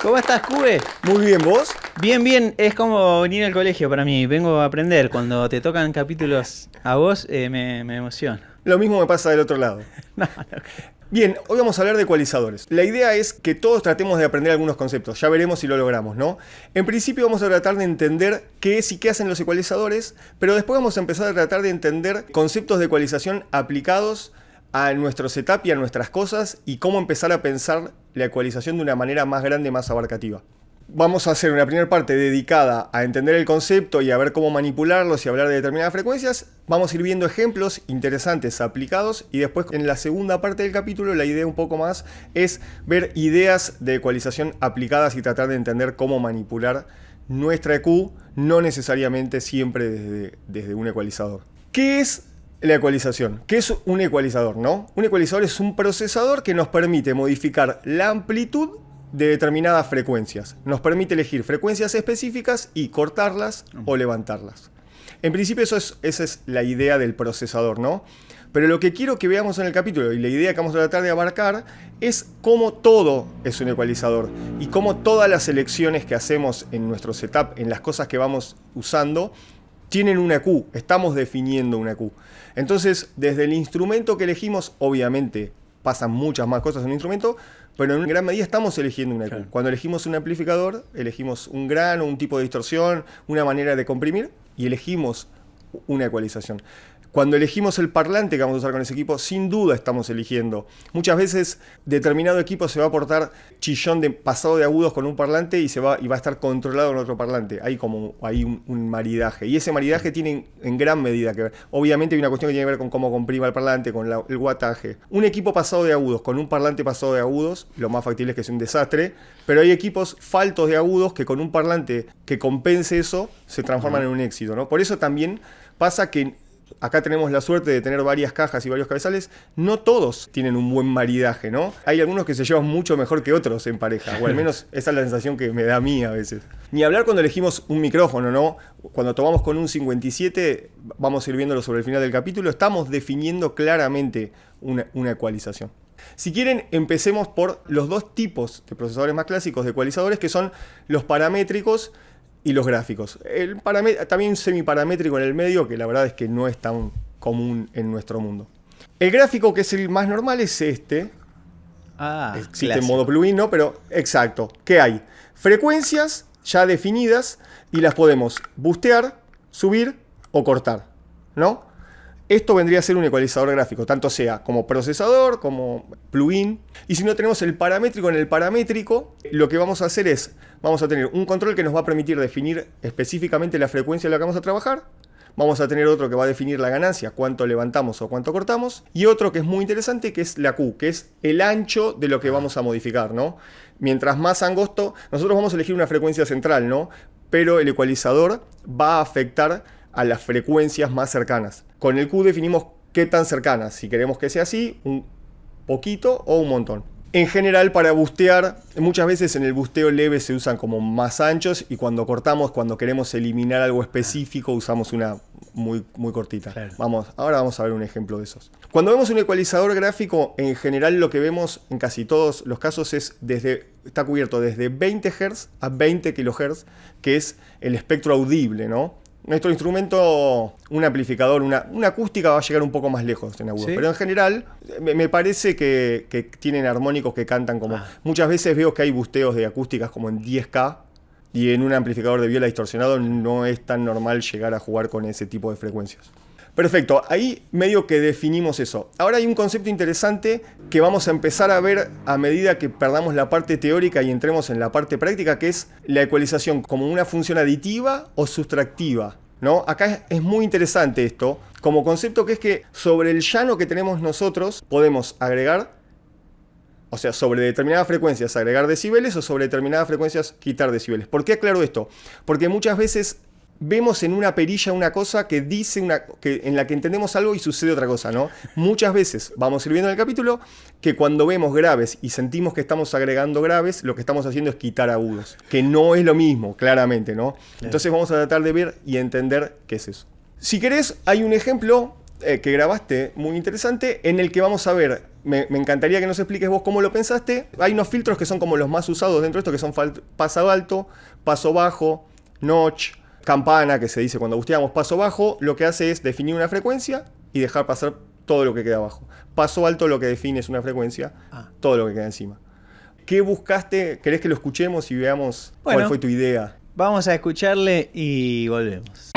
¿Cómo estás, Cube? Muy bien, ¿vos? Bien, bien. Es como venir al colegio para mí. Vengo a aprender. Cuando te tocan capítulos a vos, eh, me, me, emociona. Lo mismo me pasa del otro lado. Bien, hoy vamos a hablar de ecualizadores. La idea es que todos tratemos de aprender algunos conceptos, ya veremos si lo logramos, ¿no? En principio vamos a tratar de entender qué es y qué hacen los ecualizadores, pero después vamos a empezar a tratar de entender conceptos de ecualización aplicados a nuestro setup y a nuestras cosas y cómo empezar a pensar la ecualización de una manera más grande, más abarcativa. Vamos a hacer una primera parte dedicada a entender el concepto y a ver cómo manipularlos y hablar de determinadas frecuencias. Vamos a ir viendo ejemplos interesantes aplicados y después en la segunda parte del capítulo la idea un poco más es ver ideas de ecualización aplicadas y tratar de entender cómo manipular nuestra EQ, no necesariamente siempre desde, desde un ecualizador. ¿Qué es la ecualización. ¿Qué es un ecualizador? ¿no? Un ecualizador es un procesador que nos permite modificar la amplitud de determinadas frecuencias. Nos permite elegir frecuencias específicas y cortarlas mm. o levantarlas. En principio eso esa es la idea del procesador, ¿no? Pero lo que quiero que veamos en el capítulo y la idea que vamos a tratar de abarcar es cómo todo es un ecualizador y cómo todas las elecciones que hacemos en nuestro setup, en las cosas que vamos usando, tienen una Q, estamos definiendo una Q. Entonces, desde el instrumento que elegimos, obviamente pasan muchas más cosas en un instrumento, pero en gran medida estamos eligiendo una ecualización. Cuando elegimos un amplificador, elegimos un grano, un tipo de distorsión, una manera de comprimir y elegimos una ecualización. Cuando elegimos el parlante que vamos a usar con ese equipo, sin duda estamos eligiendo. Muchas veces determinado equipo se va a portar chillón de pasado de agudos con un parlante y, se va, y va a estar controlado con otro parlante. Hay como hay un, maridaje. Y ese maridaje tiene en gran medida que ver. Obviamente hay una cuestión que tiene que ver con cómo comprima el parlante, con el guataje. Un equipo pasado de agudos con un parlante pasado de agudos, lo más factible es que sea un desastre, pero hay equipos faltos de agudos que con un parlante que compense eso se transforman en un éxito. ¿no? Por eso también pasa que Acá tenemos la suerte de tener varias cajas y varios cabezales. No todos tienen un buen maridaje, ¿no? Hay algunos que se llevan mucho mejor que otros en pareja, o al menos esa es la sensación que me da a mí a veces. Ni hablar cuando elegimos un micrófono, ¿no? Cuando tomamos con un 57, vamos a ir viéndolo sobre el final del capítulo, estamos definiendo claramente una, una ecualización. Si quieren, empecemos por los dos tipos de procesadores más clásicos de ecualizadores, que son los paramétricos y los gráficos. El también un semiparamétrico en el medio, que la verdad es que no es tan común en nuestro mundo. El gráfico que es el más normal es este. Ah, Existe en modo plugin, ¿no? Pero exacto. ¿Qué hay? Frecuencias ya definidas y las podemos bustear, subir o cortar, ¿no? Esto vendría a ser un ecualizador gráfico, tanto sea como procesador, como plugin. Y si no tenemos el paramétrico en el paramétrico, lo que vamos a hacer es, vamos a tener un control que nos va a permitir definir específicamente la frecuencia en la que vamos a trabajar. Vamos a tener otro que va a definir la ganancia, cuánto levantamos o cuánto cortamos. Y otro que es muy interesante, que es la Q, que es el ancho de lo que vamos a modificar, ¿no? Mientras más angosto, nosotros vamos a elegir una frecuencia central, ¿no? Pero el ecualizador va a afectar a las frecuencias más cercanas. Con el Q definimos qué tan cercanas, si queremos que sea así, un poquito o un montón. En general, para bustear, muchas veces en el busteo leve se usan como más anchos y cuando cortamos, cuando queremos eliminar algo específico, usamos una muy, muy cortita. Vamos, ahora vamos a ver un ejemplo de esos. Cuando vemos un ecualizador gráfico, en general lo que vemos en casi todos los casos es desde, está cubierto desde 20 Hz a 20 kHz, que es el espectro audible, ¿no? nuestro instrumento, un amplificador, una, acústica va a llegar un poco más lejos en agudos. Pero en general, me, parece que, tienen armónicos que cantan como. Ah. Muchas veces veo que hay busteos de acústicas como en 10K. Y en un amplificador de viola distorsionado no es tan normal llegar a jugar con ese tipo de frecuencias. Perfecto, ahí medio que definimos eso. Ahora hay un concepto interesante que vamos a empezar a ver a medida que perdamos la parte teórica y entremos en la parte práctica, que es la ecualización como una función aditiva o sustractiva. ¿No? Acá es muy interesante esto, como concepto que es que sobre el llano que tenemos nosotros podemos agregar, o sea, sobre determinadas frecuencias agregar decibeles o sobre determinadas frecuencias quitar decibeles. ¿Por qué aclaro esto? Porque muchas veces vemos en una perilla una cosa que dice que en la que entendemos algo y sucede otra cosa, ¿no? Muchas veces vamos a ir viendo en el capítulo que cuando vemos graves y sentimos que estamos agregando graves, lo que estamos haciendo es quitar agudos, que no es lo mismo, claramente, ¿no? Entonces vamos a tratar de ver y entender qué es eso. Si querés, hay un ejemplo eh, que grabaste muy interesante en el que vamos a ver me, encantaría que nos expliques vos cómo lo pensaste. Hay unos filtros que son como los más usados dentro de esto, que son paso alto, paso bajo, notch, campana que se dice cuando gusteamos paso bajo, lo que hace es definir una frecuencia y dejar pasar todo lo que queda abajo. Paso alto lo que define es una frecuencia, ah. todo lo que queda encima. ¿Qué buscaste? ¿Querés que lo escuchemos y veamos cuál fue tu idea? Vamos a escucharle y volvemos.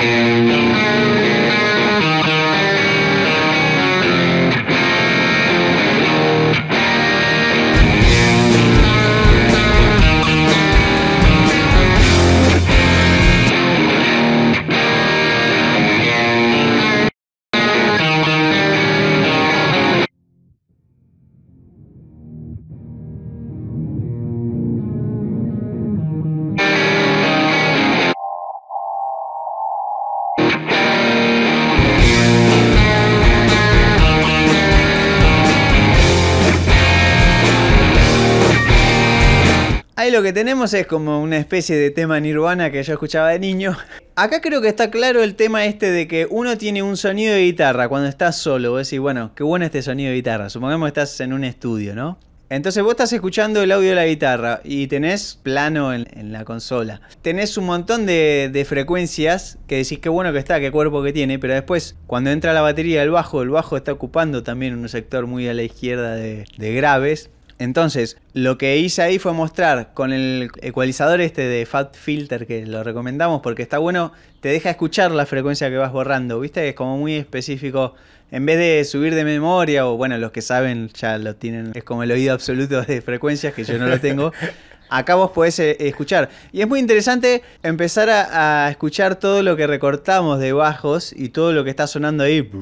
lo que tenemos es como una especie de tema nirvana que yo escuchaba de niño. Acá creo que está claro el tema este de que uno tiene un sonido de guitarra cuando estás solo. Vos decís, bueno, qué bueno este sonido de guitarra. Supongamos que estás en un estudio, ¿no? Entonces vos estás escuchando el audio de la guitarra y tenés plano en, la consola. Tenés un montón de, frecuencias que decís qué bueno que está, qué cuerpo que tiene, pero después cuando entra la batería del bajo, el bajo está ocupando también un sector muy a la izquierda de graves. Entonces, lo que hice ahí fue mostrar con el ecualizador este de Fat Filter que lo recomendamos porque está bueno, te deja escuchar la frecuencia que vas borrando, ¿viste? Es como muy específico. En vez de subir de memoria, o bueno, los que saben ya lo tienen, es como el oído absoluto de frecuencias que yo no lo tengo. Acá vos podés eh, escuchar. Y es muy interesante empezar a, a, escuchar todo lo que recortamos de bajos y todo lo que está sonando ahí.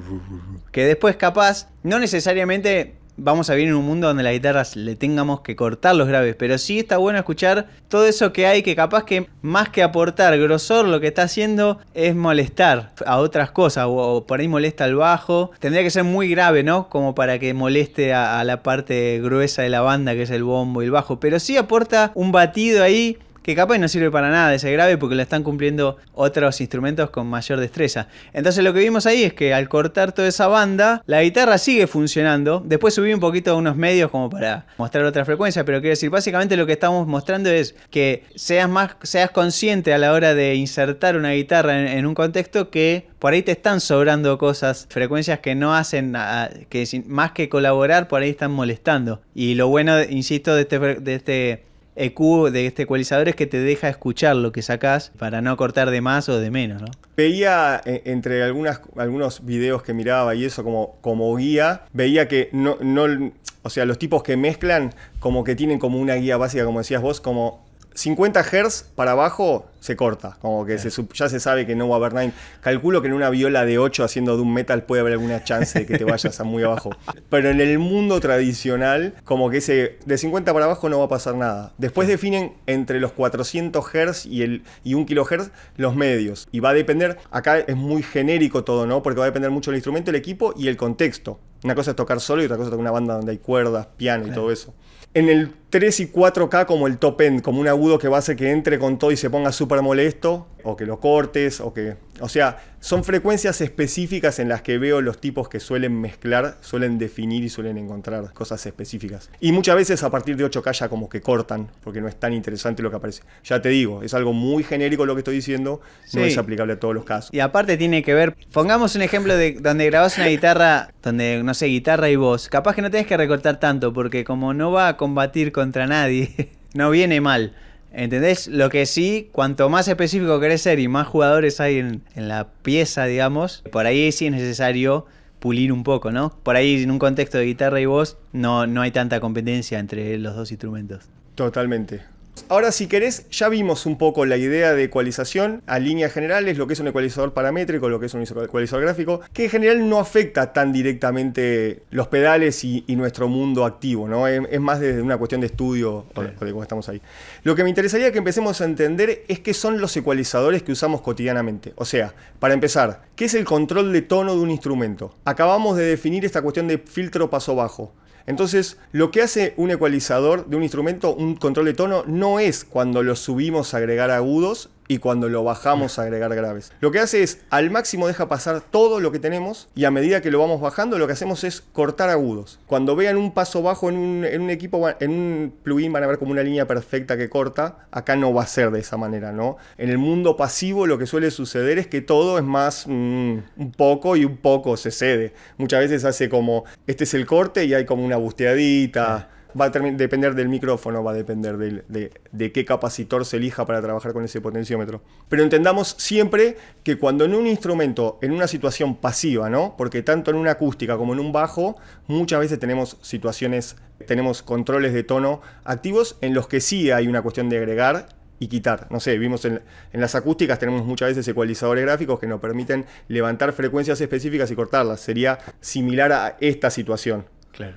Que después capaz, no necesariamente vamos a vivir en un mundo donde las guitarras le tengamos que cortar los graves, pero sí está bueno escuchar todo eso que hay que capaz que más que aportar grosor lo que está haciendo es molestar a otras cosas o, por ahí molesta al bajo. Tendría que ser muy grave, ¿no? Como para que moleste a, a la parte gruesa de la banda que es el bombo y el bajo, pero sí aporta un batido ahí que capaz no sirve para nada ese grave porque lo están cumpliendo otros instrumentos con mayor destreza. Entonces lo que vimos ahí es que al cortar toda esa banda, la guitarra sigue funcionando. Después subí un poquito a unos medios como para mostrar otra frecuencia, pero quiero decir, básicamente lo que estamos mostrando es que seas más, seas consciente a la hora de insertar una guitarra en, un contexto que por ahí te están sobrando cosas, frecuencias que no hacen nada, que más que colaborar, por ahí están molestando. Y lo bueno, insisto, de este, este EQ de este ecualizador es que te deja escuchar lo que sacas para no cortar de más o de menos, ¿no? Veía eh, entre algunos videos que miraba y eso como, como guía, veía que no, no, o sea, los tipos que mezclan como que tienen como una guía básica, como decías vos, como 50 Hz para abajo se corta, como que ya se sabe que no va a haber nada, Calculo que en una viola de 8 haciendo de un metal puede haber alguna chance de que te vayas a muy abajo. Pero en el mundo tradicional, como que ese de 50 para abajo no va a pasar nada. Después definen entre los 400 Hz y, el, y 1 kHz los medios. Y va a depender, acá es muy genérico todo, ¿no? Porque va a depender mucho del instrumento, el equipo y el contexto. Una cosa es tocar solo y otra cosa es tocar una banda donde hay cuerdas, piano y todo eso. En el 3 y 4K como el top end, como un agudo que va a hacer que entre con todo y se ponga súper molesto, o que lo cortes, o que... O sea, son frecuencias específicas en las que veo los tipos que suelen mezclar, suelen definir y suelen encontrar cosas específicas. Y muchas veces a partir de 8K ya como que cortan, porque no es tan interesante lo que aparece. Ya te digo, es algo muy genérico lo que estoy diciendo, no es aplicable a todos los casos. Y aparte tiene que ver, pongamos un ejemplo de donde grabas una guitarra, donde, no sé, guitarra y voz. Capaz que no tenés que recortar tanto, porque como no va a combatir con contra nadie. no viene mal. ¿Entendés? Lo que sí, cuanto más específico querés ser y más jugadores hay en, en, la pieza, digamos, por ahí sí es necesario pulir un poco, ¿no? Por ahí en un contexto de guitarra y voz no, no hay tanta competencia entre los dos instrumentos. Totalmente, Ahora si querés, ya vimos un poco la idea de ecualización a líneas generales, lo que es un ecualizador paramétrico, lo que es un ecualizador gráfico, que en general no afecta tan directamente los pedales y, nuestro mundo activo, ¿no? Es, más desde una cuestión de estudio o, de cómo estamos ahí. Lo que me interesaría que empecemos a entender es qué son los ecualizadores que usamos cotidianamente. O sea, para empezar, ¿qué es el control de tono de un instrumento? Acabamos de definir esta cuestión de filtro paso bajo. Entonces, lo que hace un ecualizador de un instrumento, un control de tono, no es cuando lo subimos a agregar agudos, y cuando lo bajamos a agregar graves. Lo que hace es, al máximo deja pasar todo lo que tenemos y a medida que lo vamos bajando, lo que hacemos es cortar agudos. Cuando vean un paso bajo en un, equipo, en un plugin van a ver como una línea perfecta que corta, acá no va a ser de esa manera, ¿no? En el mundo pasivo lo que suele suceder es que todo es más mm, un poco y un poco se cede. Muchas veces hace como, este es el corte y hay como una busteadita va a depender del micrófono, va a depender de, de, qué capacitor se elija para trabajar con ese potenciómetro. Pero entendamos siempre que cuando en un instrumento, en una situación pasiva, ¿no? Porque tanto en una acústica como en un bajo, muchas veces tenemos situaciones, tenemos controles de tono activos en los que sí hay una cuestión de agregar y quitar. No sé, vimos en, en, las acústicas, tenemos muchas veces ecualizadores gráficos que nos permiten levantar frecuencias específicas y cortarlas. Sería similar a esta situación. Claro.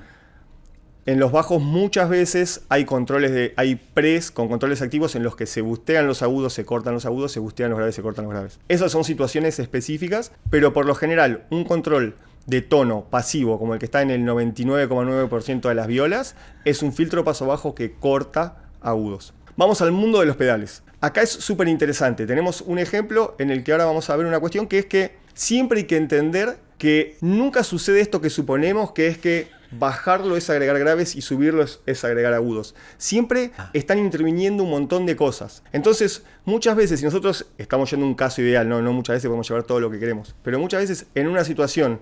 En los bajos muchas veces hay controles de hay pres con controles activos en los que se bustean los agudos, se cortan los agudos, se bustean los graves, se cortan los graves. Esas son situaciones específicas, pero por lo general un control de tono pasivo como el que está en el 99,9% de las violas es un filtro paso bajo que corta agudos. Vamos al mundo de los pedales. Acá es súper interesante. Tenemos un ejemplo en el que ahora vamos a ver una cuestión que es que siempre hay que entender que nunca sucede esto que suponemos, que es que bajarlo es agregar graves y subirlo es, agregar agudos. Siempre ah. están interviniendo un montón de cosas. Entonces, muchas veces, si nosotros estamos yendo un caso ideal, ¿no? no muchas veces podemos llevar todo lo que queremos, pero muchas veces en una situación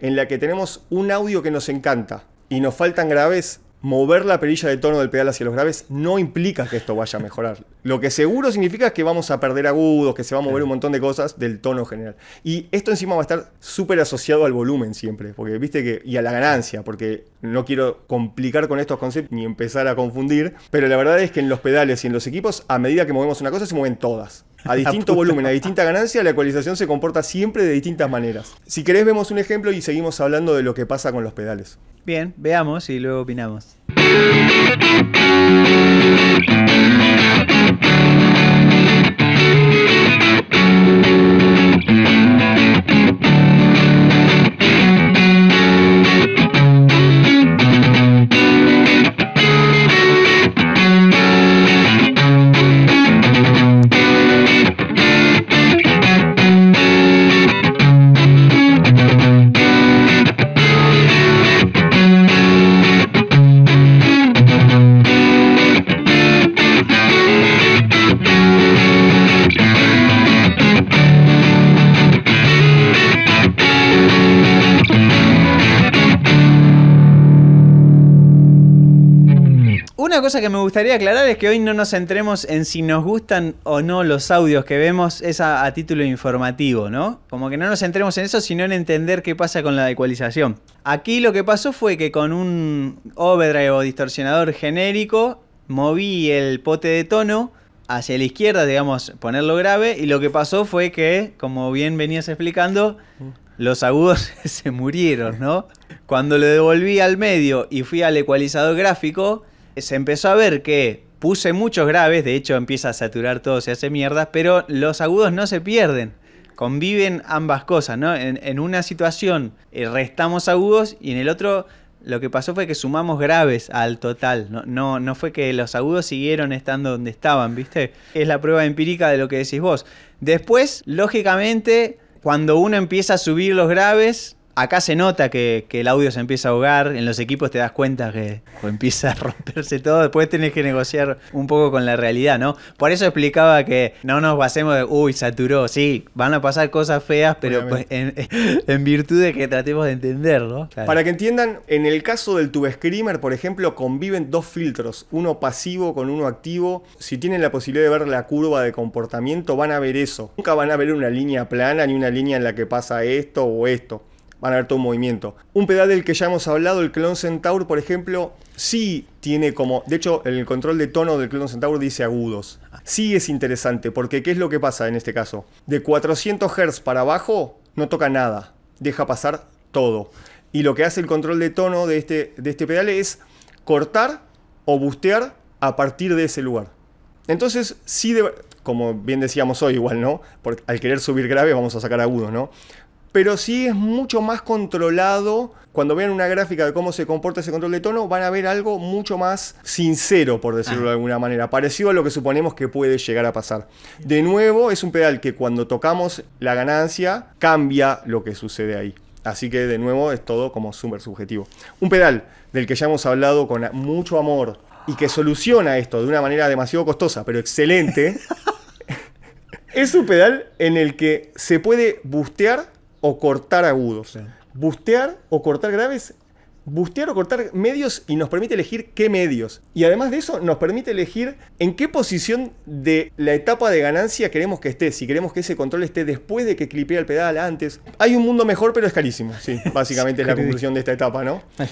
en la que tenemos un audio que nos encanta y nos faltan graves, mover la perilla de tono del pedal hacia los graves no implica que esto vaya a mejorar. Lo que seguro significa es que vamos a perder agudos, que se va a mover un montón de cosas del tono general. Y esto encima va a estar súper asociado al volumen siempre, porque viste que y a la ganancia, porque no quiero complicar con estos conceptos ni empezar a confundir, pero la verdad es que en los pedales y en los equipos, a medida que movemos una cosa, se mueven todas a distinto volumen, a distinta ganancia, la ecualización se comporta siempre de distintas maneras. Si querés vemos un ejemplo y seguimos hablando de lo que pasa con los pedales. Bien, veamos y luego opinamos. gustaría aclarar es que hoy no nos centremos en si nos gustan o no los audios que vemos, es a, a título informativo, ¿no? Como que no nos centremos en eso, sino en entender qué pasa con la ecualización. Aquí lo que pasó fue que con un overdrive o distorsionador genérico, moví el pote de tono hacia la izquierda, digamos, ponerlo grave, y lo que pasó fue que, como bien venías explicando, los agudos se murieron, ¿no? Cuando lo devolví al medio y fui al ecualizador gráfico, se empezó a ver que puse muchos graves, de hecho empieza a saturar todo, se hace mierda, pero los agudos no se pierden. Conviven ambas cosas, ¿no? En, una situación eh, restamos agudos y en el otro lo que pasó fue que sumamos graves al total. No, no, no fue que los agudos siguieron estando donde estaban, ¿viste? Es la prueba empírica de lo que decís vos. Después, lógicamente, cuando uno empieza a subir los graves, Acá se nota que, el audio se empieza a ahogar, en los equipos te das cuenta que empieza a romperse todo, después tenés que negociar un poco con la realidad, ¿no? Por eso explicaba que no nos basemos de, uy, saturó, sí, van a pasar cosas feas, pero en, virtud de que tratemos de entenderlo. Para que entiendan, en el caso del Tube Screamer, por ejemplo, conviven dos filtros, uno pasivo con uno activo. Si tienen la posibilidad de ver la curva de comportamiento, van a ver eso. Nunca van a ver una línea plana ni una línea en la que pasa esto o esto van a ver todo un movimiento. Un pedal del que ya hemos hablado, el Clone Centaur, por ejemplo, sí tiene como. De hecho, el control de tono del Clone Centaur dice agudos. Sí es interesante, porque ¿qué es lo que pasa en este caso? De 400 Hz para abajo, no toca nada, deja pasar todo. Y lo que hace el control de tono de este, de este pedal es cortar o bustear a partir de ese lugar. Entonces, sí, como bien decíamos hoy, igual, ¿no? al querer subir grave vamos a sacar agudos, ¿no? pero sí es mucho más controlado. Cuando vean una gráfica de cómo se comporta ese control de tono, van a ver algo mucho más sincero, por decirlo de ah. alguna manera, parecido a lo que suponemos que puede llegar a pasar. De nuevo, es un pedal que cuando tocamos la ganancia, cambia lo que sucede ahí. Así que de nuevo es todo como súper subjetivo. Un pedal del que ya hemos hablado con mucho amor y que soluciona esto de una manera demasiado costosa, pero excelente. es un pedal en el que se puede bustear o cortar agudos. Bustear o cortar graves. Bustear o cortar medios y nos permite elegir qué medios. Y además de eso, nos permite elegir en qué posición de la etapa de ganancia queremos que esté. Si queremos que ese control esté después de que clipea el pedal, antes. Hay un mundo mejor, pero es carísimo. Sí, básicamente es la conclusión de esta etapa, ¿no?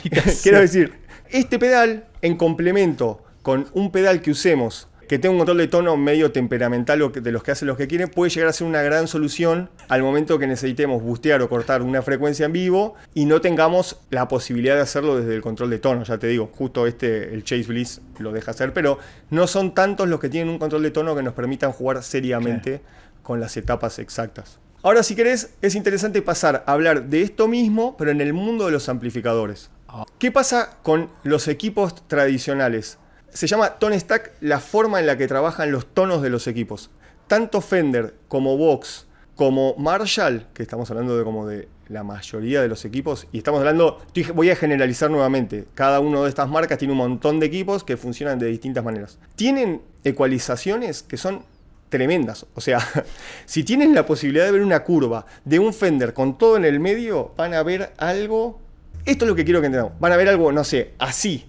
Quiero decir, este pedal, en complemento con un pedal que usemos que tenga un control de tono medio temperamental de los que hacen los que quieren, puede llegar a ser una gran solución al momento que necesitemos bustear o cortar una frecuencia en vivo y no tengamos la posibilidad de hacerlo desde el control de tono. Ya te digo, justo este, el Chase Bliss lo deja hacer, pero no son tantos los que tienen un control de tono que nos permitan jugar seriamente con las etapas exactas. Ahora, si querés, es interesante pasar a hablar de esto mismo, pero en el mundo de los amplificadores. Ah. ¿Qué pasa con los equipos tradicionales? se llama Tone Stack la forma en la que trabajan los tonos de los equipos. Tanto Fender como Vox, como Marshall, que estamos hablando de como de la mayoría de los equipos, y estamos hablando, voy a generalizar nuevamente, cada una de estas marcas tiene un montón de equipos que funcionan de distintas maneras. Tienen ecualizaciones que son tremendas, o sea, si tienen la posibilidad de ver una curva de un Fender con todo en el medio, van a ver algo, esto es lo que quiero que entendamos, van a ver algo, no sé, así,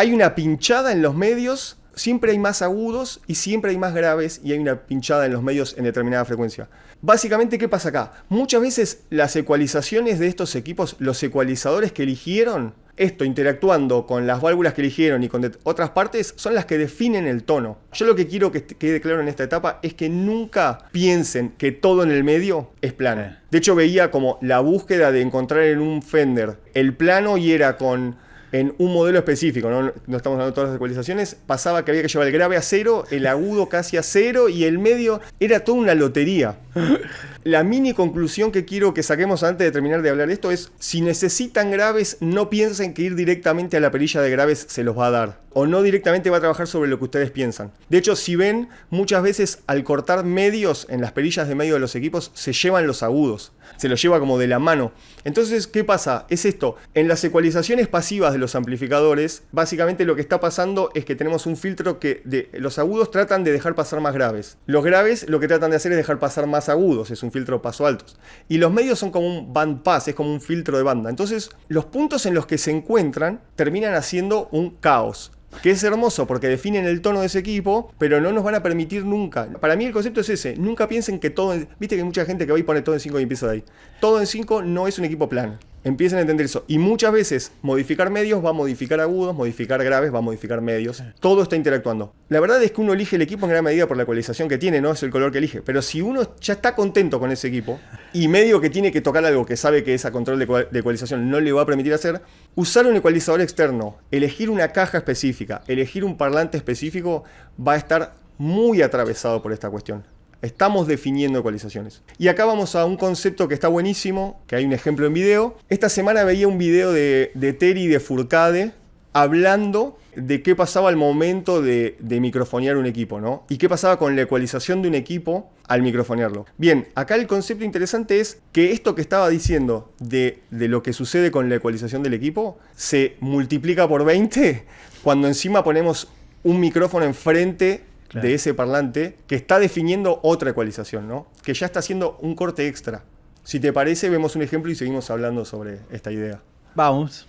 hay una pinchada en los medios, siempre hay más agudos y siempre hay más graves y hay una pinchada en los medios en determinada frecuencia. Básicamente, ¿qué pasa acá? Muchas veces las ecualizaciones de estos equipos, los ecualizadores que eligieron, esto interactuando con las válvulas que eligieron y con otras partes son las que definen el tono. Yo lo que quiero que quede claro en esta etapa es que nunca piensen que todo en el medio es plano. Eh. De hecho veía como la búsqueda de encontrar en un Fender el plano y era con en un modelo específico, ¿no? estamos hablando de todas las ecualizaciones, pasaba que había que llevar el grave a cero, el agudo casi a cero y el medio era toda una lotería. La mini conclusión que quiero que saquemos antes de terminar de hablar de esto es, si necesitan graves, no piensen que ir directamente a la perilla de graves se los va a dar. O no directamente va a trabajar sobre lo que ustedes piensan. De hecho, si ven, muchas veces al cortar medios en las perillas de medio de los equipos, se llevan los agudos se lo lleva como de la mano. Entonces, ¿qué pasa? Es esto, en las ecualizaciones pasivas de los amplificadores, básicamente lo que está pasando es que tenemos un filtro que de, los agudos tratan de dejar pasar más graves. Los graves lo que tratan de hacer es dejar pasar más agudos, es un filtro paso altos. Y los medios son como un bandpass, es como un filtro de banda. Entonces, los puntos en los que se encuentran terminan haciendo un caos que es hermoso porque definen el tono de ese equipo, pero no nos van a permitir nunca. Para mí el concepto es ese, nunca piensen que todo, viste que hay mucha gente que va y pone todo en 5 y empieza de ahí. Todo en 5 no es un equipo plan empiecen a entender eso. Y muchas veces modificar medios va a modificar agudos, modificar graves va a modificar medios. Todo está interactuando. La verdad es que uno elige el equipo en gran medida por la ecualización que tiene, no es el color que elige. Pero si uno ya está contento con ese equipo y medio que tiene que tocar algo que sabe que esa control de ecualización no le va a permitir hacer, usar un ecualizador externo, elegir una caja específica, elegir un parlante específico va a estar muy atravesado por esta cuestión. Estamos definiendo ecualizaciones. Y acá vamos a un concepto que está buenísimo, que hay un ejemplo en video. Esta semana veía un video de, Terry de Furcade hablando de qué pasaba al momento de, microfonear un equipo, ¿no? Y qué pasaba con la ecualización de un equipo al microfonearlo. Bien, acá el concepto interesante es que esto que estaba diciendo de, de lo que sucede con la ecualización del equipo se multiplica por 20 cuando encima ponemos un micrófono enfrente de ese parlante que está definiendo otra ecualización, ¿no? Que ya está haciendo un corte extra. Si te parece, vemos un ejemplo y seguimos hablando sobre esta idea. Vamos.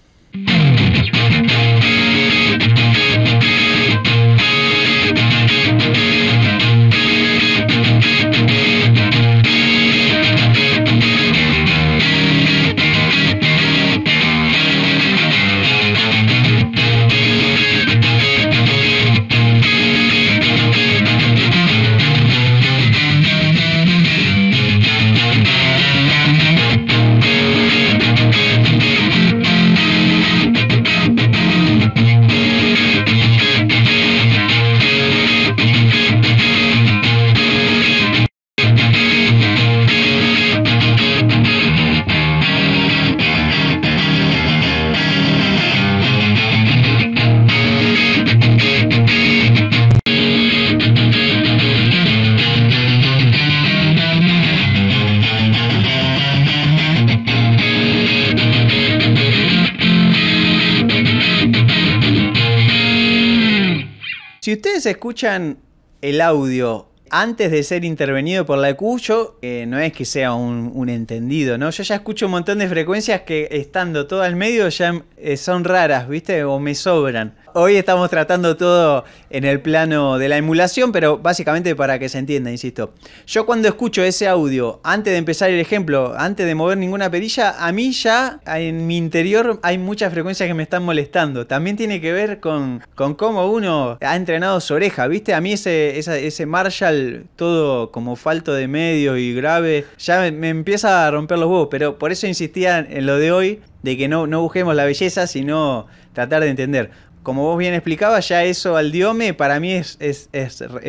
Si ustedes escuchan el audio antes de ser intervenido por la cuyo, e eh, no es que sea un, entendido, ¿no? Yo ya escucho un montón de frecuencias que estando todo al medio ya eh, son raras, ¿viste? O me sobran. Hoy estamos tratando todo en el plano de la emulación, pero básicamente para que se entienda, insisto. Yo cuando escucho ese audio, antes de empezar el ejemplo, antes de mover ninguna perilla, a mí ya en mi interior hay muchas frecuencias que me están molestando. También tiene que ver con, con cómo uno ha entrenado su oreja, ¿viste? A mí ese, Marshall todo como falto de medio y grave, ya me, empieza a romper los huevos, pero por eso insistía en lo de hoy, de que no, no busquemos la belleza, sino tratar de entender como vos bien explicabas, ya eso al diome para mí es, es,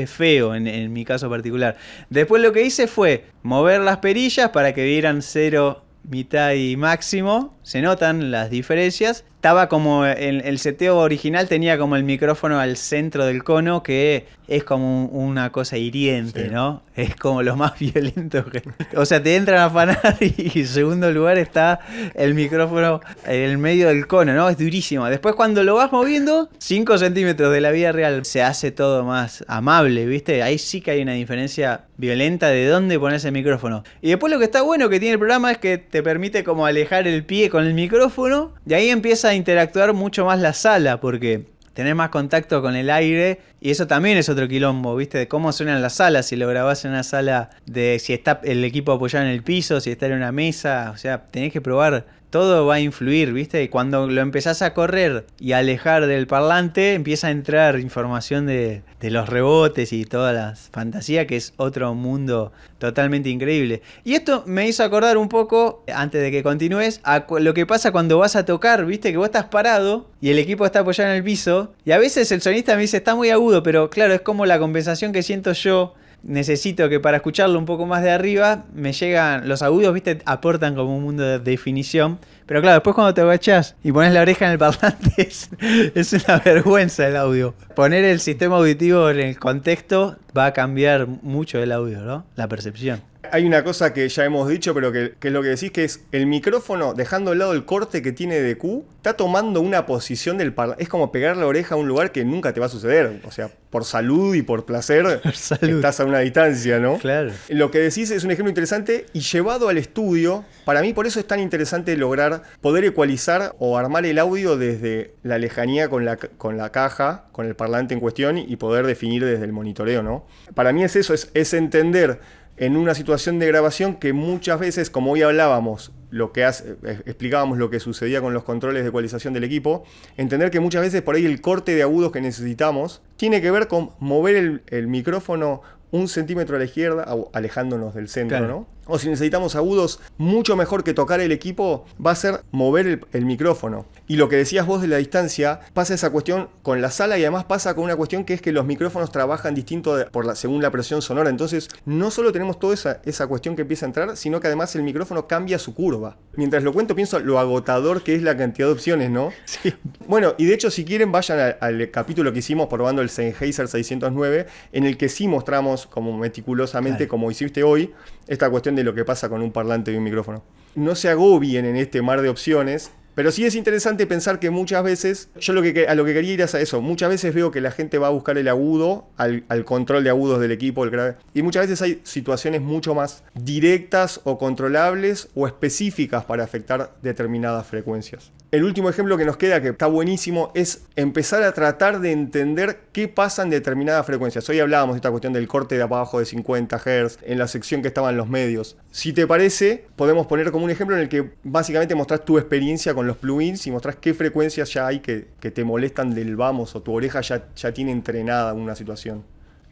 feo en, mi caso particular. Después lo que hice fue mover las perillas para que vieran cero mitad y máximo. Se notan las diferencias estaba como en el seteo original tenía como el micrófono al centro del cono que es como una cosa hiriente, ¿no? Es como lo más violento que... O sea, te entran a afanar y, en segundo lugar está el micrófono en el medio del cono, ¿no? Es durísimo. Después cuando lo vas moviendo, 5 centímetros de la vida real se hace todo más amable, ¿viste? Ahí sí que hay una diferencia violenta de dónde pones el micrófono. Y después lo que está bueno que tiene el programa es que te permite como alejar el pie con el micrófono y ahí empieza interactuar mucho más la sala porque tener más contacto con el aire y eso también es otro quilombo, ¿viste? De cómo suenan las salas, si lo grabás en una sala de si está el equipo apoyado en el piso, si está en una mesa, o sea, tenés que probar todo va a influir, ¿viste? Y Cuando lo empezás a correr y alejar del parlante, empieza a entrar información de, los rebotes y todas las fantasías, que es otro mundo totalmente increíble. Y esto me hizo acordar un poco, antes de que continúes, a lo que pasa cuando vas a tocar, ¿viste? Que vos estás parado y el equipo está apoyado en el piso, y a veces el sonista me dice, está muy agudo, pero claro, es como la compensación que siento yo necesito que para escucharlo un poco más de arriba me llegan los agudos, viste, aportan como un mundo de definición. Pero claro, después cuando te agachás y pones la oreja en el parlante es, es, una vergüenza el audio. Poner el sistema auditivo en el contexto va a cambiar mucho el audio, ¿no? La percepción. Hay una cosa que ya hemos dicho, pero que, es lo que decís, que es el micrófono, dejando al lado el corte que tiene de Q, está tomando una posición del parlante. Es como pegar la oreja a un lugar que nunca te va a suceder. O sea, por salud y por placer, estás a una distancia, ¿no? Claro. Lo que decís es un ejemplo interesante y llevado al estudio, para mí por eso es tan interesante lograr poder ecualizar o armar el audio desde la lejanía con la, con la caja, con el parlante en cuestión y poder definir desde el monitoreo, ¿no? Para mí es eso, es entender en una situación de grabación que muchas veces, como hoy hablábamos, lo que hace, eh, eh, explicábamos lo que sucedía con los controles de ecualización del equipo, entender que muchas veces por ahí el corte de agudos que necesitamos tiene que ver con mover el, micrófono un centímetro a la izquierda, alejándonos del centro, ¿no? o si necesitamos agudos, mucho mejor que tocar el equipo va a ser mover el, micrófono. Y lo que decías vos de la distancia, pasa esa cuestión con la sala y además pasa con una cuestión que es que los micrófonos trabajan distinto por según la presión sonora. Entonces, no solo tenemos toda esa, esa cuestión que empieza a entrar, sino que además el micrófono cambia su curva. Mientras lo cuento, pienso lo agotador que es la cantidad de opciones, ¿no? Sí. Bueno, y de hecho, si quieren, vayan al capítulo que hicimos probando el Sennheiser 609, en el que sí mostramos como meticulosamente, como hiciste hoy, esta cuestión de lo que pasa con un parlante y un micrófono. No se agobien en este mar de opciones pero sí es interesante pensar que muchas veces, yo lo que, a lo que quería ir es a eso, muchas veces veo que la gente va a buscar el agudo, al, control de agudos del equipo, el grave, y muchas veces hay situaciones mucho más directas o controlables o específicas para afectar determinadas frecuencias. El último ejemplo que nos queda, que está buenísimo, es empezar a tratar de entender qué pasa en determinadas frecuencias. Hoy hablábamos de esta cuestión del corte de abajo de 50 Hz, en la sección que estaban los medios. Si te parece, podemos poner como un ejemplo en el que básicamente mostrás tu experiencia con los plugins y mostrás qué frecuencias ya hay que, te molestan del vamos o tu oreja ya, ya tiene entrenada una situación.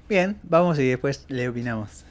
Bien, vamos y después le opinamos.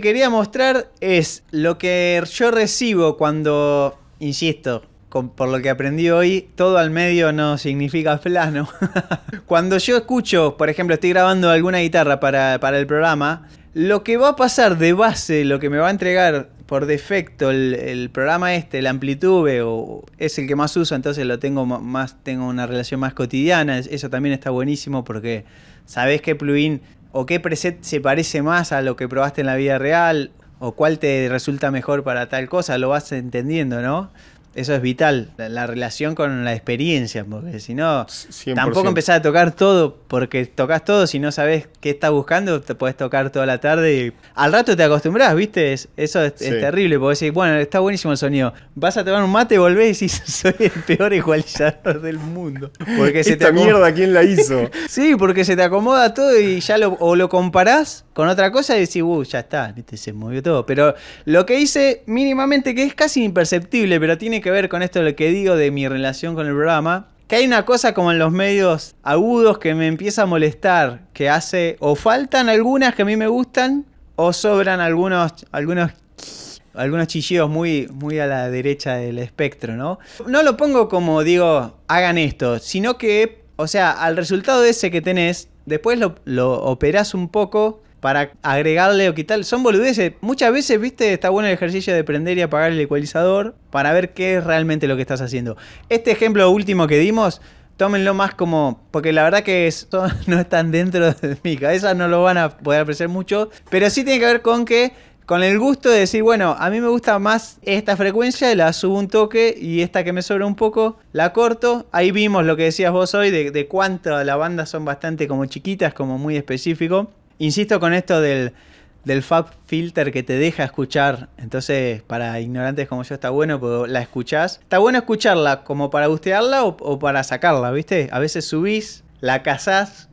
quería mostrar es lo que yo recibo cuando, insisto, por lo que aprendí hoy, todo al medio no significa plano. cuando yo escucho, por ejemplo, estoy grabando alguna guitarra para, el programa, lo que va a pasar de base, lo que me va a entregar por defecto el, programa este, la amplitud, eh, es el que más uso, entonces lo tengo más, tengo una relación más cotidiana. Eso también está buenísimo porque sabes que plugin o qué preset se parece más a lo que probaste en la vida real, o cuál te resulta mejor para tal cosa, lo vas entendiendo, ¿no? Eso es vital, la, relación con la experiencia, porque si no, tampoco empezás a tocar todo, porque tocas todo, si no sabes qué estás buscando, te podés tocar toda la tarde y al rato te acostumbrás, ¿viste? eso es, terrible, porque decís, bueno, está buenísimo el sonido, vas a tomar un mate, y volvés y decís, soy el peor igualizador del mundo. Porque se Esta te mierda, ¿quién la hizo? sí, porque se te acomoda todo y ya lo, o comparás con otra cosa y decís, uh, ya está, se movió todo. Pero lo que hice mínimamente, que es casi imperceptible, pero tiene que que ver con esto lo que digo de mi relación con el programa. Que hay una cosa como en los medios agudos que me empieza a molestar, que hace o faltan algunas que a mí me gustan o sobran algunos algunos algunos chillidos muy, muy a la derecha del espectro, ¿no? No lo pongo como digo, hagan esto, sino que, o sea, al resultado ese que tenés, después lo, lo operás un poco para agregarle o quitarle. Son boludeces. Muchas veces, viste, está bueno el ejercicio de prender y apagar el ecualizador para ver qué es realmente lo que estás haciendo. Este ejemplo último que dimos, tómenlo más como. Porque la verdad que eso no están dentro de mi cabeza, no lo van a poder apreciar mucho. Pero sí tiene que ver con que. Con el gusto de decir, bueno, a mí me gusta más esta frecuencia, la subo un toque y esta que me sobra un poco, la corto. Ahí vimos lo que decías vos hoy de, de cuánto la banda son bastante como chiquitas, como muy específico. Insisto con esto del, del Fab Filter que te deja escuchar. Entonces, para ignorantes como yo está bueno, porque la escuchás. Está bueno escucharla como para gustearla o, para sacarla, ¿viste? A veces subís, la cazás,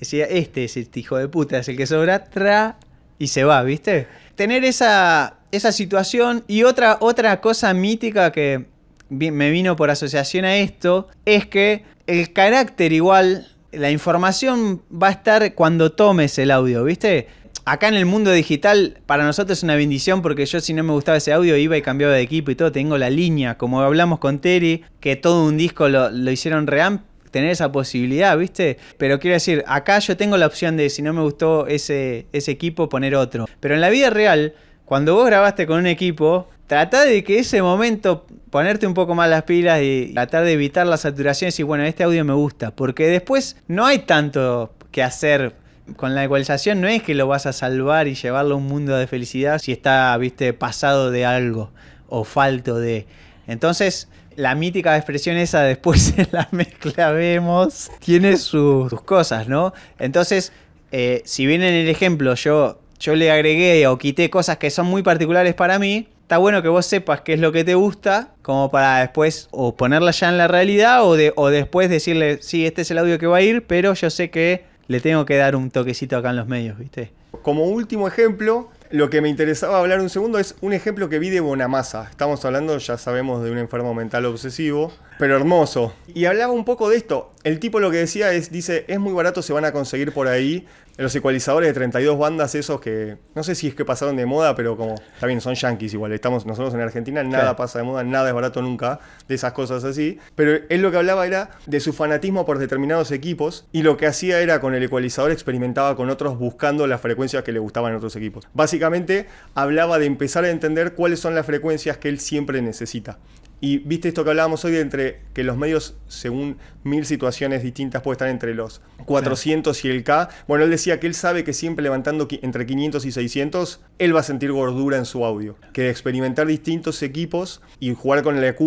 decía, este es el este hijo de puta, es el que sobra, tra, y se va, ¿viste? Tener esa, esa situación y otra, otra cosa mítica que me vino por asociación a esto, es que el carácter igual la información va a estar cuando tomes el audio, ¿viste? Acá en el mundo digital, para nosotros es una bendición porque yo, si no me gustaba ese audio, iba y cambiaba de equipo y todo. Tengo la línea, como hablamos con Terry, que todo un disco lo, hicieron reamp, tener esa posibilidad, ¿viste? Pero quiero decir, acá yo tengo la opción de si no me gustó ese, ese equipo, poner otro. Pero en la vida real, cuando vos grabaste con un equipo, trata de que ese momento ponerte un poco más las pilas y tratar de evitar la saturación y bueno, este audio me gusta, porque después no hay tanto que hacer con la ecualización, no es que lo vas a salvar y llevarlo a un mundo de felicidad si está, viste, pasado de algo o falto de. Entonces, la mítica expresión esa después en la mezcla vemos, tiene sus cosas, ¿no? Entonces, eh, si bien en el ejemplo yo, yo le agregué o quité cosas que son muy particulares para mí, está bueno que vos sepas qué es lo que te gusta, como para después o ponerla ya en la realidad o, después decirle, sí, este es el audio que va a ir, pero yo sé que le tengo que dar un toquecito acá en los medios, ¿viste? Como último ejemplo, lo que me interesaba hablar un segundo es un ejemplo que vi de Bonamassa. Estamos hablando, ya sabemos, de un enfermo mental obsesivo pero hermoso. Y hablaba un poco de esto. El tipo lo que decía es, dice, es muy barato, se van a conseguir por ahí los ecualizadores de 32 bandas esos que no sé si es que pasaron de moda, pero como también son yankees igual, estamos nosotros en Argentina, nada pasa de moda, nada es barato nunca, de esas cosas así, pero él lo que hablaba era de su fanatismo por determinados equipos y lo que hacía era con el ecualizador experimentaba con otros buscando las frecuencias que le gustaban en otros equipos. Básicamente hablaba de empezar a entender cuáles son las frecuencias que él siempre necesita. Y viste esto que hablábamos hoy de entre que los medios, según mil situaciones distintas, puede estar entre los 400 y el K. Bueno, él decía que él sabe que siempre levantando entre 500 y 600, él va a sentir gordura en su audio. Que experimentar distintos equipos y jugar con el EQ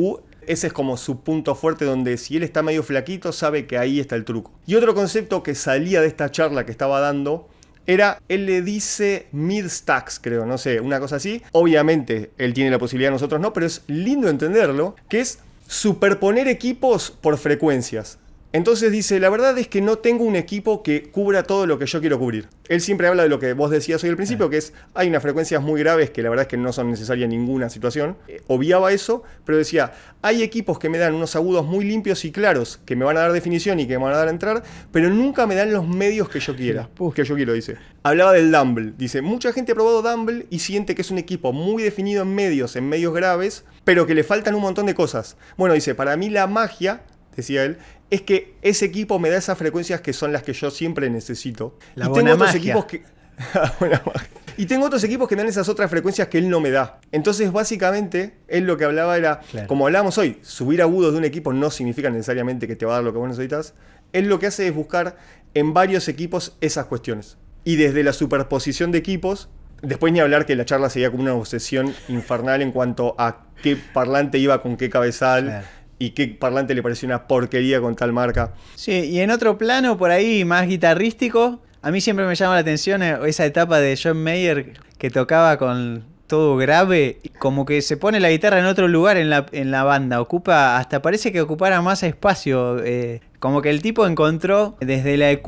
ese es como su punto fuerte donde si él está medio flaquito sabe que ahí está el truco. Y otro concepto que salía de esta charla que estaba dando era, él le dice mid-stacks, creo, no sé, una cosa así. Obviamente él tiene la posibilidad, nosotros no, pero es lindo entenderlo, que es superponer equipos por frecuencias. Entonces dice, la verdad es que no tengo un equipo que cubra todo lo que yo quiero cubrir. Él siempre habla de lo que vos decías hoy al principio, que es, hay unas frecuencias muy graves que la verdad es que no son necesarias en ninguna situación. Eh, obviaba eso, pero decía, hay equipos que me dan unos agudos muy limpios y claros, que me van a dar definición y que me van a dar a entrar, pero nunca me dan los medios que yo quiera. que yo quiero, dice. Hablaba del Dumble. Dice, mucha gente ha probado Dumble y siente que es un equipo muy definido en medios, en medios graves, pero que le faltan un montón de cosas. Bueno, dice, para mí la magia decía él, es que ese equipo me da esas frecuencias que son las que yo siempre necesito. y tengo otros equipos que. y tengo otros equipos que dan esas otras frecuencias que él no me da. Entonces, básicamente, él lo que hablaba era, como hablábamos hoy, subir agudos de un equipo no significa necesariamente que te va a dar lo que vos necesitas. Él lo que hace es buscar en varios equipos esas cuestiones. Y desde la superposición de equipos, después ni hablar que la charla sería como una obsesión infernal en cuanto a qué parlante iba con qué cabezal y qué parlante le pareció una porquería con tal marca. Sí, y en otro plano por ahí más guitarrístico, a mí siempre me llama la atención eh, esa etapa de John Mayer que tocaba con todo grave, como que se pone la guitarra en otro lugar en la, en la banda, ocupa, hasta parece que ocupara más espacio, eh, como que el tipo encontró desde la EQ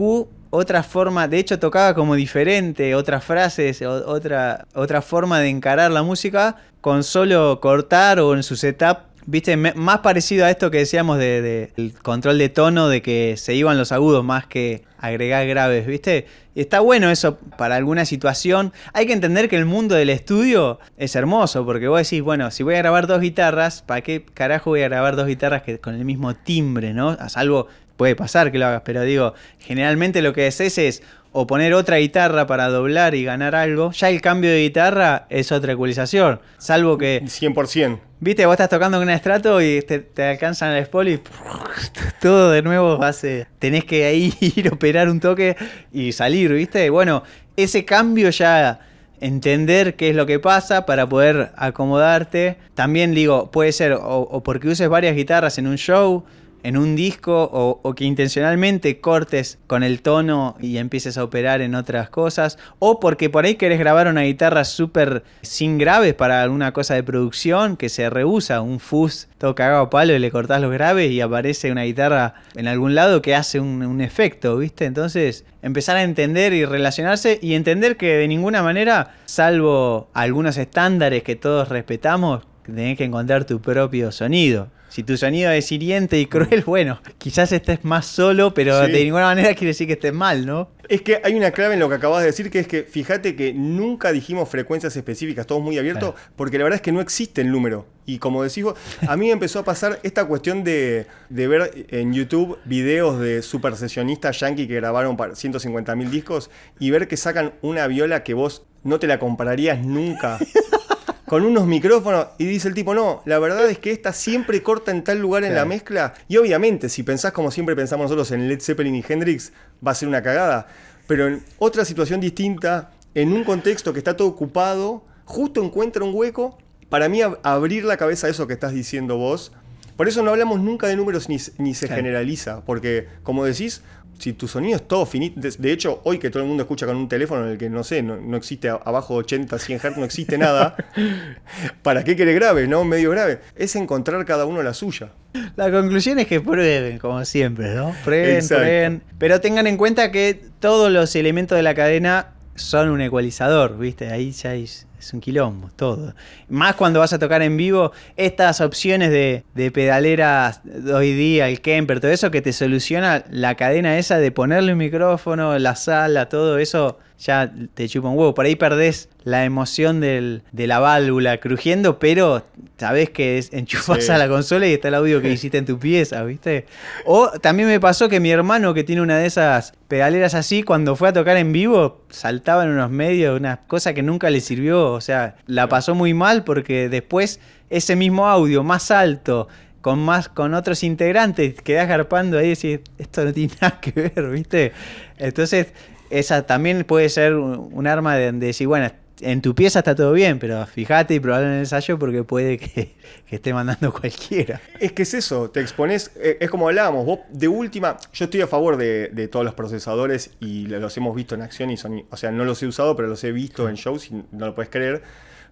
otra forma, de hecho tocaba como diferente, otras frases, otra, otra forma de encarar la música, con solo cortar o en su setup Viste, más parecido a esto que decíamos del de, control de tono, de que se iban los agudos más que agregar graves, ¿viste? Está bueno eso para alguna situación. Hay que entender que el mundo del estudio es hermoso, porque vos decís, bueno, si voy a grabar dos guitarras, ¿para qué carajo voy a grabar dos guitarras que, con el mismo timbre, ¿no? A salvo puede pasar que lo hagas, pero digo, generalmente lo que decís es o poner otra guitarra para doblar y ganar algo, ya el cambio de guitarra es otra ecualización. Salvo que. 100%. Viste, vos estás tocando con un estrato y te, alcanzan el spoil y todo de nuevo hace. Tenés que ahí ir, operar un toque y salir, ¿viste? Bueno, ese cambio ya entender qué es lo que pasa para poder acomodarte. También digo, puede ser o, porque uses varias guitarras en un show en un disco o, que intencionalmente cortes con el tono y empieces a operar en otras cosas, o porque por ahí querés grabar una guitarra súper sin graves para alguna cosa de producción que se rehúsa, un fuzz todo cagado a palo y le cortás los graves y aparece una guitarra en algún lado que hace un, un efecto, ¿viste? Entonces empezar a entender y relacionarse y entender que de ninguna manera, salvo algunos estándares que todos respetamos, tenés que encontrar tu propio sonido. Si tu sonido es hiriente y cruel, mm. bueno, quizás estés más solo, pero de ninguna manera quiere decir que estés mal, ¿no? Es que hay una clave en lo que acabas de decir, que es que fíjate que nunca dijimos frecuencias específicas, todos muy abiertos porque la verdad es que no existe el número. Y como decís vos, a mí me empezó a pasar esta cuestión de, ver en YouTube videos de super sesionistas yankee que grabaron para 150 mil discos y ver que sacan una viola que vos no te la comprarías nunca. con unos micrófonos y dice el tipo, no, la verdad es que esta siempre corta en tal lugar en la mezcla. Y obviamente, si pensás como siempre pensamos nosotros en Led Zeppelin y Hendrix, va a ser una cagada. Pero en otra situación distinta, en un contexto que está todo ocupado, justo encuentra un hueco. Para mí, abrir la cabeza a eso que estás diciendo vos. Por eso no hablamos nunca de números ni, se generaliza, porque como decís, si tu sonido es todo finito, de, hecho, hoy que todo el mundo escucha con un teléfono en el que no sé, no, existe abajo 80, 100 Hz, no existe nada, ¿para qué quiere grave, no? Medio grave. Es encontrar cada uno la suya. La conclusión es que prueben, como siempre, ¿no? Prueben, prueben. Pero tengan en cuenta que todos los elementos de la cadena son un ecualizador, ¿viste? Ahí ya es es un quilombo, todo. Más cuando vas a tocar en vivo, estas opciones de, de pedaleras hoy día, el Kemper, todo eso que te soluciona la cadena esa de ponerle un micrófono, la sala, todo eso ya te chupa un huevo. Por ahí perdés la emoción de la válvula crujiendo, pero sabés que enchufás a la consola y está el audio que hiciste en tu pieza, ¿viste? O también me pasó que mi hermano, que tiene una de esas pedaleras así, cuando fue a tocar en vivo, saltaba en unos medios, una cosa que nunca le sirvió. O sea, la pasó muy mal porque después ese mismo audio más alto con más con otros integrantes, quedás garpando ahí y decís, esto no tiene nada que ver, ¿viste? Entonces, esa también puede ser un arma de, decir, bueno, en tu pieza está todo bien, pero fíjate y probalo en el ensayo porque puede que, esté mandando cualquiera. Es que es eso, te expones, eh, es como hablábamos, vos de última, yo estoy a favor de, todos los procesadores y los hemos visto en acción y son, o sea, no los he usado, pero los he visto en shows y no lo puedes creer.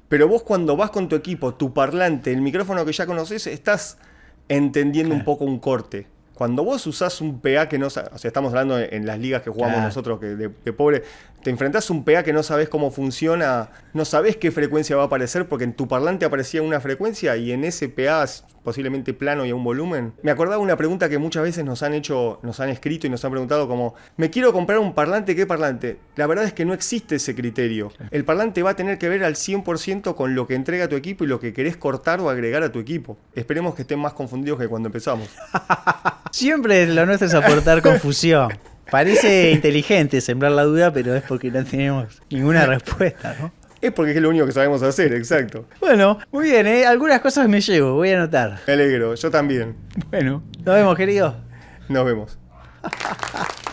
Pero vos cuando vas con tu equipo, tu parlante, el micrófono que ya conoces, estás entendiendo un poco un corte. Cuando vos usás un PA que no. O sea, estamos hablando en, las ligas que jugamos nosotros, que de, de, pobre te enfrentas a un PA que no sabes cómo funciona, no sabes qué frecuencia va a aparecer, porque en tu parlante aparecía una frecuencia y en ese PA posiblemente plano y a un volumen. Me acordaba una pregunta que muchas veces nos han hecho, nos han escrito y nos han preguntado como, me quiero comprar un parlante, ¿qué parlante? La verdad es que no existe ese criterio. El parlante va a tener que ver al 100% con lo que entrega tu equipo y lo que querés cortar o agregar a tu equipo. Esperemos que estén más confundidos que cuando empezamos. Siempre lo nuestro es aportar confusión. Parece inteligente sembrar la duda, pero es porque no tenemos ninguna respuesta, ¿no? Es porque es lo único que sabemos hacer, exacto. Bueno, muy bien, ¿eh? algunas cosas me llevo, voy a anotar. Me alegro, yo también. Bueno, nos vemos, querido. Nos vemos.